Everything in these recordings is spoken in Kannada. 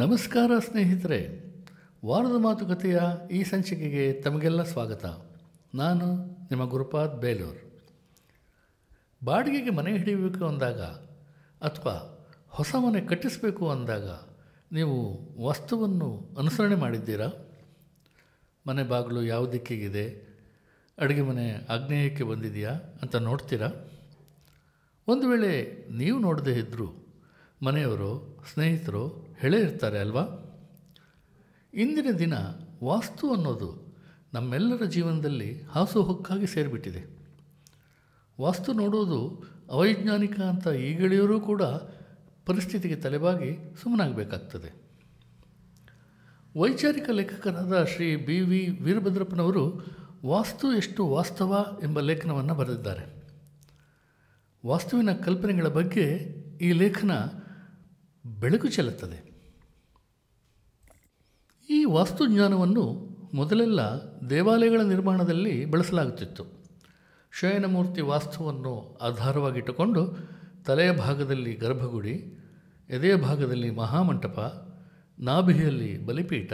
ನಮಸ್ಕಾರ ಸ್ನೇಹಿತರೆ ವಾರದ ಮಾತುಕತೆಯ ಈ ಸಂಚಿಕೆಗೆ ತಮಗೆಲ್ಲ ಸ್ವಾಗತ ನಾನು ನಿಮ್ಮ ಗುರುಪಾದ್ ಬೇಲೂರ್ ಬಾಡಿಗೆಗೆ ಮನೆ ಹಿಡಿಯಬೇಕು ಅಂದಾಗ ಅಥವಾ ಹೊಸ ಮನೆ ಕಟ್ಟಿಸಬೇಕು ಅಂದಾಗ ನೀವು ವಸ್ತುವನ್ನು ಅನುಸರಣೆ ಮಾಡಿದ್ದೀರಾ ಮನೆ ಬಾಗಿಲು ಯಾವ ದಿಕ್ಕಿಗಿದೆ ಅಡುಗೆ ಮನೆ ಆಗ್ನೇಯಕ್ಕೆ ಬಂದಿದೆಯಾ ಅಂತ ನೋಡ್ತೀರಾ ಒಂದು ವೇಳೆ ನೀವು ನೋಡದೇ ಇದ್ದರೂ ಮನೆಯವರು ಸ್ನೇಹಿತರು ಹೇಳೇ ಇರ್ತಾರೆ ಅಲ್ವಾ ಇಂದಿನ ದಿನ ವಾಸ್ತು ಅನ್ನೋದು ನಮ್ಮೆಲ್ಲರ ಜೀವನದಲ್ಲಿ ಹಾಸುಹೊಕ್ಕಾಗಿ ಸೇರಿಬಿಟ್ಟಿದೆ ವಾಸ್ತು ನೋಡೋದು ಅವೈಜ್ಞಾನಿಕ ಅಂತ ಈಗಳಿಯರೂ ಕೂಡ ಪರಿಸ್ಥಿತಿಗೆ ತಲೆಬಾಗಿ ಸುಮ್ಮನಾಗಬೇಕಾಗ್ತದೆ ವೈಚಾರಿಕ ಲೇಖಕರಾದ ಶ್ರೀ ಬಿ ವಿ ವೀರಭದ್ರಪ್ಪನವರು ವಾಸ್ತು ಎಷ್ಟು ವಾಸ್ತವ ಎಂಬ ಲೇಖನವನ್ನು ಬರೆದಿದ್ದಾರೆ ವಾಸ್ತುವಿನ ಕಲ್ಪನೆಗಳ ಬಗ್ಗೆ ಈ ಲೇಖನ ಬೆಳಕು ಚೆಲ್ಲುತ್ತದೆ ಈ ವಾಸ್ತುಜ್ಞಾನವನ್ನು ಮೊದಲೆಲ್ಲ ದೇವಾಲಯಗಳ ನಿರ್ಮಾಣದಲ್ಲಿ ಬಳಸಲಾಗುತ್ತಿತ್ತು ಶಯನಮೂರ್ತಿ ವಾಸ್ತುವನ್ನು ಆಧಾರವಾಗಿಟ್ಟುಕೊಂಡು ತಲೆಯ ಭಾಗದಲ್ಲಿ ಗರ್ಭಗುಡಿ ಎದೆಯ ಭಾಗದಲ್ಲಿ ಮಹಾಮಂಟಪ ನಾಭಿಯಲ್ಲಿ ಬಲಿಪೀಠ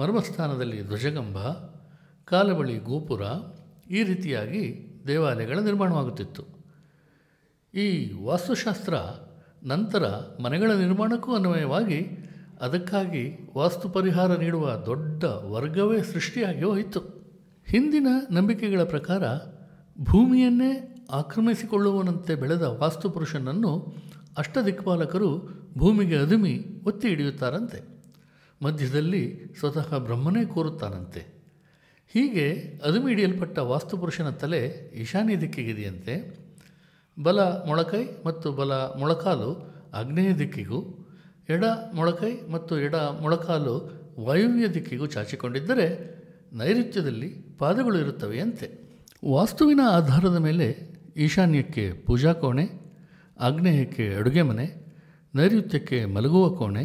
ಮರ್ಮಸ್ಥಾನದಲ್ಲಿ ಧ್ವಜಗಂಬ ಕಾಲಬಳಿ ಗೋಪುರ ಈ ರೀತಿಯಾಗಿ ದೇವಾಲಯಗಳ ನಿರ್ಮಾಣವಾಗುತ್ತಿತ್ತು ಈ ವಾಸ್ತುಶಾಸ್ತ್ರ ನಂತರ ಮನೆಗಳ ನಿರ್ಮಾಣಕ್ಕೂ ಅನ್ವಯವಾಗಿ ಅದಕ್ಕಾಗಿ ವಾಸ್ತು ಪರಿಹಾರ ನೀಡುವ ದೊಡ್ಡ ವರ್ಗವೇ ಸೃಷ್ಟಿಯಾಗಿ ಹೋಯಿತು ಹಿಂದಿನ ನಂಬಿಕೆಗಳ ಪ್ರಕಾರ ಭೂಮಿಯನ್ನೇ ಆಕ್ರಮಿಸಿಕೊಳ್ಳುವನಂತೆ ಬೆಳೆದ ವಾಸ್ತುಪುರುಷನನ್ನು ದಿಕ್ಪಾಲಕರು ಭೂಮಿಗೆ ಅದುಮಿ ಒತ್ತಿ ಹಿಡಿಯುತ್ತಾರಂತೆ ಮಧ್ಯದಲ್ಲಿ ಸ್ವತಃ ಬ್ರಹ್ಮನೇ ಕೋರುತ್ತಾನಂತೆ ಹೀಗೆ ಅದುಮಿ ಹಿಡಿಯಲ್ಪಟ್ಟ ವಾಸ್ತುಪುರುಷನ ತಲೆ ಈಶಾನ್ಯ ದಿಕ್ಕಿಗಿದೆಯಂತೆ ಬಲ ಮೊಳಕೈ ಮತ್ತು ಬಲ ಮೊಳಕಾಲು ಆಗ್ನೇಯ ದಿಕ್ಕಿಗೂ ಎಡ ಮೊಳಕೈ ಮತ್ತು ಎಡ ಮೊಳಕಾಲು ವಾಯುವ್ಯ ದಿಕ್ಕಿಗೂ ಚಾಚಿಕೊಂಡಿದ್ದರೆ ನೈಋತ್ಯದಲ್ಲಿ ಪಾದಗಳು ಇರುತ್ತವೆಯಂತೆ ವಾಸ್ತುವಿನ ಆಧಾರದ ಮೇಲೆ ಈಶಾನ್ಯಕ್ಕೆ ಪೂಜಾ ಕೋಣೆ ಆಗ್ನೇಯಕ್ಕೆ ಅಡುಗೆ ಮನೆ ನೈಋತ್ಯಕ್ಕೆ ಮಲಗುವ ಕೋಣೆ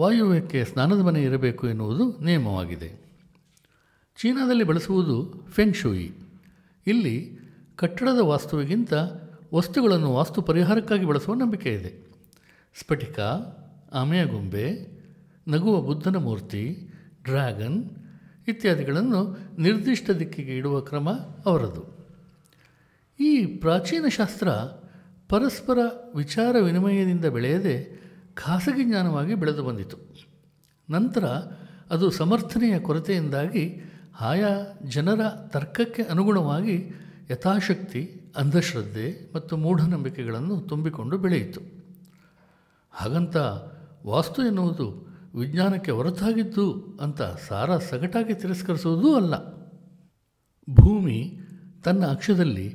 ವಾಯುವ್ಯಕ್ಕೆ ಸ್ನಾನದ ಮನೆ ಇರಬೇಕು ಎನ್ನುವುದು ನಿಯಮವಾಗಿದೆ ಚೀನಾದಲ್ಲಿ ಬಳಸುವುದು ಫೆಂಗ್ ಶೂಯಿ ಇಲ್ಲಿ ಕಟ್ಟಡದ ವಾಸ್ತುವಿಗಿಂತ ವಸ್ತುಗಳನ್ನು ವಾಸ್ತು ಪರಿಹಾರಕ್ಕಾಗಿ ಬಳಸುವ ನಂಬಿಕೆ ಇದೆ ಸ್ಫಟಿಕ ಆಮೆಯ ಗೊಂಬೆ ನಗುವ ಬುದ್ಧನ ಮೂರ್ತಿ ಡ್ರ್ಯಾಗನ್ ಇತ್ಯಾದಿಗಳನ್ನು ನಿರ್ದಿಷ್ಟ ದಿಕ್ಕಿಗೆ ಇಡುವ ಕ್ರಮ ಅವರದು ಈ ಪ್ರಾಚೀನ ಶಾಸ್ತ್ರ ಪರಸ್ಪರ ವಿಚಾರ ವಿನಿಮಯದಿಂದ ಬೆಳೆಯದೆ ಖಾಸಗಿ ಜ್ಞಾನವಾಗಿ ಬೆಳೆದು ಬಂದಿತು ನಂತರ ಅದು ಸಮರ್ಥನೆಯ ಕೊರತೆಯಿಂದಾಗಿ ಆಯಾ ಜನರ ತರ್ಕಕ್ಕೆ ಅನುಗುಣವಾಗಿ ಯಥಾಶಕ್ತಿ ಅಂಧಶ್ರದ್ಧೆ ಮತ್ತು ಮೂಢನಂಬಿಕೆಗಳನ್ನು ತುಂಬಿಕೊಂಡು ಬೆಳೆಯಿತು ಹಾಗಂತ ವಾಸ್ತು ಎನ್ನುವುದು ವಿಜ್ಞಾನಕ್ಕೆ ಹೊರತಾಗಿದ್ದು ಅಂತ ಸಾರ ಸಗಟಾಗಿ ತಿರಸ್ಕರಿಸುವುದೂ ಅಲ್ಲ ಭೂಮಿ ತನ್ನ ಅಕ್ಷದಲ್ಲಿ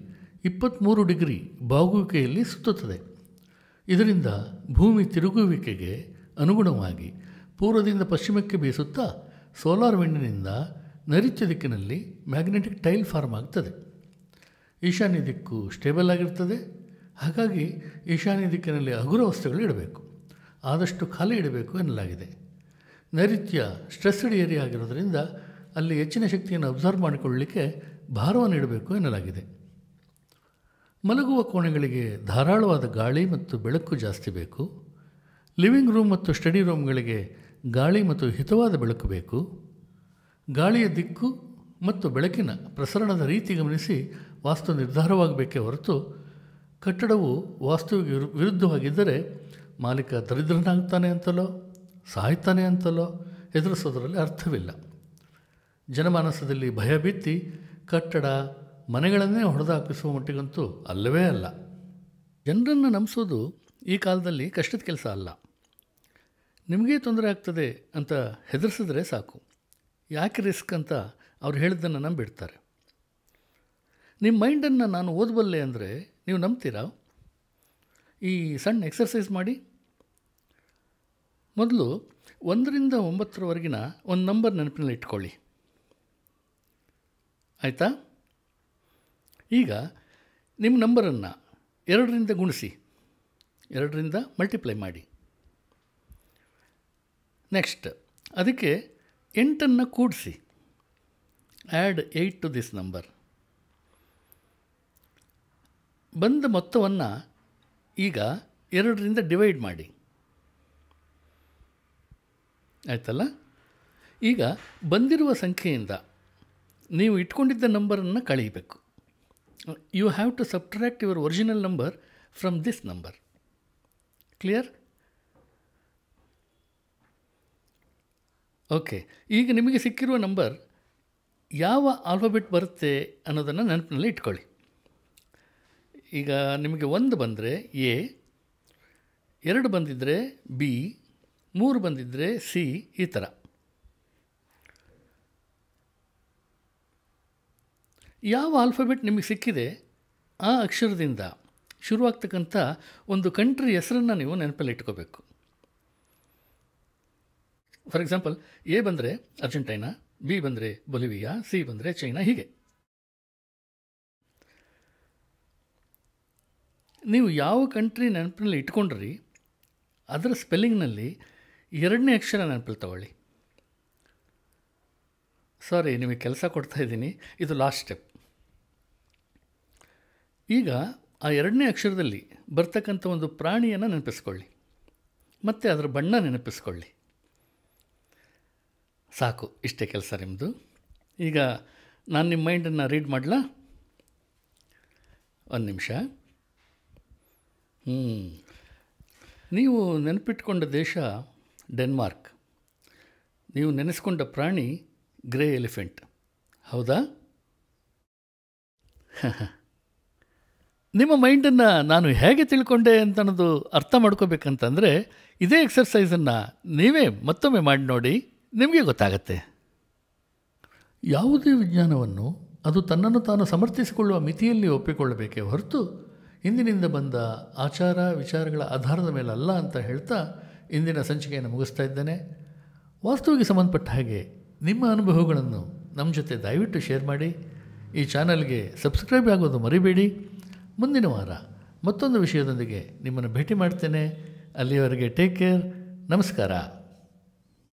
ಇಪ್ಪತ್ತ್ಮೂರು ಡಿಗ್ರಿ ಬಾಗುವಿಕೆಯಲ್ಲಿ ಸುತ್ತುತ್ತದೆ ಇದರಿಂದ ಭೂಮಿ ತಿರುಗುವಿಕೆಗೆ ಅನುಗುಣವಾಗಿ ಪೂರ್ವದಿಂದ ಪಶ್ಚಿಮಕ್ಕೆ ಬೀಸುತ್ತಾ ಸೋಲಾರ್ ವಿಂಡಿನಿಂದ ನೈರುತ್ಯ ದಿಕ್ಕಿನಲ್ಲಿ ಮ್ಯಾಗ್ನೆಟಿಕ್ ಟೈಲ್ ಫಾರ್ಮ್ ಆಗ್ತದೆ ಈಶಾನ್ಯ ದಿಕ್ಕು ಸ್ಟೇಬಲ್ ಆಗಿರ್ತದೆ ಹಾಗಾಗಿ ಈಶಾನ್ಯ ದಿಕ್ಕಿನಲ್ಲಿ ಹಗುರ ವಸ್ತುಗಳು ಇಡಬೇಕು ಆದಷ್ಟು ಖಾಲಿ ಇಡಬೇಕು ಎನ್ನಲಾಗಿದೆ ನೈಋತ್ಯ ಸ್ಟ್ರೆಸ್ಡ್ ಏರಿಯಾ ಆಗಿರೋದರಿಂದ ಅಲ್ಲಿ ಹೆಚ್ಚಿನ ಶಕ್ತಿಯನ್ನು ಅಬ್ಸರ್ವ್ ಮಾಡಿಕೊಳ್ಳಲಿಕ್ಕೆ ಭಾರವನ್ನು ಇಡಬೇಕು ಎನ್ನಲಾಗಿದೆ ಮಲಗುವ ಕೋಣೆಗಳಿಗೆ ಧಾರಾಳವಾದ ಗಾಳಿ ಮತ್ತು ಬೆಳಕು ಜಾಸ್ತಿ ಬೇಕು ಲಿವಿಂಗ್ ರೂಮ್ ಮತ್ತು ಸ್ಟಡಿ ರೂಮ್ಗಳಿಗೆ ಗಾಳಿ ಮತ್ತು ಹಿತವಾದ ಬೆಳಕು ಬೇಕು ಗಾಳಿಯ ದಿಕ್ಕು ಮತ್ತು ಬೆಳಕಿನ ಪ್ರಸರಣದ ರೀತಿ ಗಮನಿಸಿ ವಾಸ್ತು ನಿರ್ಧಾರವಾಗಬೇಕೇ ಹೊರತು ಕಟ್ಟಡವು ವಾಸ್ತುವಿಗೆ ವಿರುದ್ಧವಾಗಿದ್ದರೆ ಮಾಲೀಕ ದರಿದ್ರನಾಗ್ತಾನೆ ಅಂತಲೋ ಸಾಯ್ತಾನೆ ಅಂತಲೋ ಎದುರಿಸೋದರಲ್ಲಿ ಅರ್ಥವಿಲ್ಲ ಜನಮಾನಸದಲ್ಲಿ ಭಯ ಬಿತ್ತಿ ಕಟ್ಟಡ ಮನೆಗಳನ್ನೇ ಹೊಡೆದಾಕಿಸುವ ಮಟ್ಟಿಗಂತೂ ಅಲ್ಲವೇ ಅಲ್ಲ ಜನರನ್ನು ನಂಬಿಸೋದು ಈ ಕಾಲದಲ್ಲಿ ಕಷ್ಟದ ಕೆಲಸ ಅಲ್ಲ ನಿಮಗೇ ತೊಂದರೆ ಆಗ್ತದೆ ಅಂತ ಹೆದರಿಸಿದ್ರೆ ಸಾಕು ಯಾಕೆ ರಿಸ್ಕ್ ಅಂತ ಅವ್ರು ಹೇಳಿದ್ದನ್ನು ನಂಬಿಡ್ತಾರೆ ನಿಮ್ಮ ಮೈಂಡನ್ನು ನಾನು ಓದಬಲ್ಲೆ ಅಂದರೆ ನೀವು ನಂಬ್ತೀರಾ ಈ ಸಣ್ಣ ಎಕ್ಸರ್ಸೈಸ್ ಮಾಡಿ ಮೊದಲು ಒಂದರಿಂದ ಒಂಬತ್ತರವರೆಗಿನ ಒಂದು ನಂಬರ್ ನೆನಪಿನಲ್ಲಿ ಇಟ್ಕೊಳ್ಳಿ ಆಯಿತಾ ಈಗ ನಿಮ್ಮ ನಂಬರನ್ನು ಎರಡರಿಂದ ಗುಣಿಸಿ ಎರಡರಿಂದ ಮಲ್ಟಿಪ್ಲೈ ಮಾಡಿ ನೆಕ್ಸ್ಟ್ ಅದಕ್ಕೆ ಎಂಟನ್ನು ಕೂಡಿಸಿ add eight to this number ಬಂದ ಮೊತ್ತವನ್ನು ಈಗ ಎರಡರಿಂದ ಡಿವೈಡ್ ಮಾಡಿ ಆಯ್ತಲ್ಲ ಈಗ ಬಂದಿರುವ ಸಂಖ್ಯೆಯಿಂದ ನೀವು ಇಟ್ಕೊಂಡಿದ್ದ ನಂಬರನ್ನು ಕಳೆಯಬೇಕು you have to subtract your original number from this number clear okay ಈಗ ನಿಮಗೆ ಸಿಕ್ಕಿರುವ ನಂಬರ್ ಯಾವ ಆಲ್ಫಾಬೆಟ್ ಬರುತ್ತೆ ಅನ್ನೋದನ್ನು ನೆನಪಿನಲ್ಲಿ ಇಟ್ಕೊಳ್ಳಿ ಈಗ ನಿಮಗೆ ಒಂದು ಬಂದರೆ ಎ ಎರಡು ಬಂದಿದ್ದರೆ ಬಿ ಮೂರು ಬಂದಿದ್ದರೆ ಸಿ ಈ ಥರ ಯಾವ ಆಲ್ಫಬೆಟ್ ನಿಮಗೆ ಸಿಕ್ಕಿದೆ ಆ ಅಕ್ಷರದಿಂದ ಶುರುವಾಗ್ತಕ್ಕಂಥ ಒಂದು ಕಂಟ್ರಿ ಹೆಸರನ್ನು ನೀವು ನೆನಪಲ್ಲಿ ಇಟ್ಕೋಬೇಕು ಫಾರ್ ಎಕ್ಸಾಂಪಲ್ ಎ ಬಂದರೆ ಅರ್ಜೆಂಟೈನಾ ಬಿ ಬಂದರೆ ಬೊಲಿವಿಯಾ ಸಿ ಬಂದರೆ ಚೈನಾ ಹೀಗೆ ನೀವು ಯಾವ ಕಂಟ್ರಿ ನೆನಪಿನಲ್ಲಿ ಇಟ್ಕೊಂಡ್ರಿ ಅದರ ಸ್ಪೆಲ್ಲಿಂಗ್ನಲ್ಲಿ ಎರಡನೇ ಅಕ್ಷರ ನೆನಪಲ್ಲಿ ತಗೊಳ್ಳಿ ಸಾರಿ ನಿಮಗೆ ಕೆಲಸ ಕೊಡ್ತಾ ಇದ್ದೀನಿ ಇದು ಲಾಸ್ಟ್ ಸ್ಟೆಪ್ ಈಗ ಆ ಎರಡನೇ ಅಕ್ಷರದಲ್ಲಿ ಬರ್ತಕ್ಕಂಥ ಒಂದು ಪ್ರಾಣಿಯನ್ನು ನೆನಪಿಸ್ಕೊಳ್ಳಿ ಮತ್ತು ಅದರ ಬಣ್ಣ ನೆನಪಿಸ್ಕೊಳ್ಳಿ ಸಾಕು ಇಷ್ಟೇ ಕೆಲಸ ನಿಮ್ಮದು ಈಗ ನಾನು ನಿಮ್ಮ ಮೈಂಡನ್ನು ರೀಡ್ ಮಾಡಲ ಒಂದು ನಿಮಿಷ ಹ್ಞೂ ನೀವು ನೆನಪಿಟ್ಕೊಂಡ ದೇಶ ಡೆನ್ಮಾರ್ಕ್ ನೀವು ನೆನೆಸ್ಕೊಂಡ ಪ್ರಾಣಿ ಗ್ರೇ ಎಲಿಫೆಂಟ್ ಹೌದಾ ನಿಮ್ಮ ಮೈಂಡನ್ನು ನಾನು ಹೇಗೆ ತಿಳ್ಕೊಂಡೆ ಅಂತ ಅನ್ನೋದು ಅರ್ಥ ಮಾಡ್ಕೋಬೇಕಂತಂದರೆ ಇದೇ ಎಕ್ಸರ್ಸೈಸನ್ನು ನೀವೇ ಮತ್ತೊಮ್ಮೆ ಮಾಡಿ ನೋಡಿ ನಿಮಗೆ ಗೊತ್ತಾಗತ್ತೆ ಯಾವುದೇ ವಿಜ್ಞಾನವನ್ನು ಅದು ತನ್ನನ್ನು ತಾನು ಸಮರ್ಥಿಸಿಕೊಳ್ಳುವ ಮಿತಿಯಲ್ಲಿ ಒಪ್ಪಿಕೊಳ್ಳಬೇಕೇ ಹೊರತು ಇಂದಿನಿಂದ ಬಂದ ಆಚಾರ ವಿಚಾರಗಳ ಆಧಾರದ ಮೇಲೆ ಅಲ್ಲ ಅಂತ ಹೇಳ್ತಾ ಇಂದಿನ ಸಂಚಿಕೆಯನ್ನು ಮುಗಿಸ್ತಾ ಇದ್ದೇನೆ ವಾಸ್ತುವಿಗೆ ಸಂಬಂಧಪಟ್ಟ ಹಾಗೆ ನಿಮ್ಮ ಅನುಭವಗಳನ್ನು ನಮ್ಮ ಜೊತೆ ದಯವಿಟ್ಟು ಶೇರ್ ಮಾಡಿ ಈ ಚಾನಲ್ಗೆ ಸಬ್ಸ್ಕ್ರೈಬ್ ಆಗೋದು ಮರಿಬೇಡಿ ಮುಂದಿನ ವಾರ ಮತ್ತೊಂದು ವಿಷಯದೊಂದಿಗೆ ನಿಮ್ಮನ್ನು ಭೇಟಿ ಮಾಡ್ತೇನೆ ಅಲ್ಲಿಯವರೆಗೆ ಟೇಕ್ ಕೇರ್ ನಮಸ್ಕಾರ